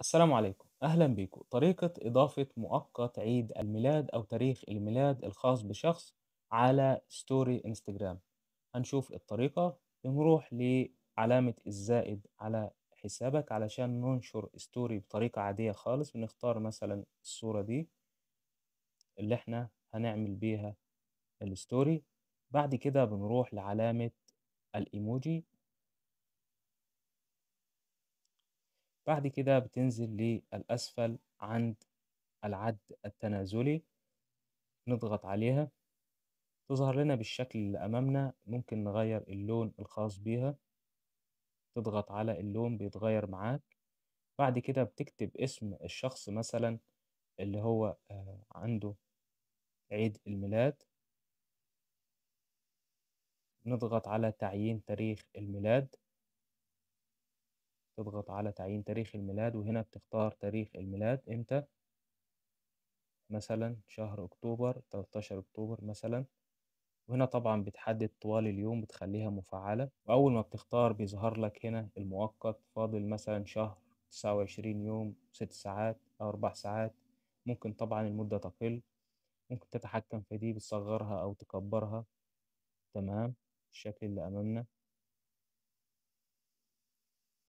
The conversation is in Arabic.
السلام عليكم أهلا بكم طريقة إضافة مؤقت عيد الميلاد أو تاريخ الميلاد الخاص بشخص على ستوري انستجرام هنشوف الطريقة بنروح لعلامة الزائد على حسابك علشان ننشر ستوري بطريقة عادية خالص بنختار مثلا الصورة دي اللي احنا هنعمل بيها الستوري بعد كده بنروح لعلامة الإيموجي بعد كده بتنزل للأسفل عند العد التنازلي نضغط عليها تظهر لنا بالشكل اللي أمامنا ممكن نغير اللون الخاص بيها تضغط على اللون بيتغير معاك بعد كده بتكتب اسم الشخص مثلا اللي هو آه، عنده عيد الميلاد نضغط على تعيين تاريخ الميلاد تضغط على تعيين تاريخ الميلاد وهنا بتختار تاريخ الميلاد امتى مثلا شهر اكتوبر 13 اكتوبر مثلا وهنا طبعا بتحدد طوال اليوم بتخليها مفعلة وأول ما بتختار بيظهر لك هنا المؤقت فاضل مثلا شهر تسعة وعشرين يوم ست ساعات أو أربع ساعات ممكن طبعا المدة تقل ممكن تتحكم في دي بتصغرها أو تكبرها تمام الشكل اللي أمامنا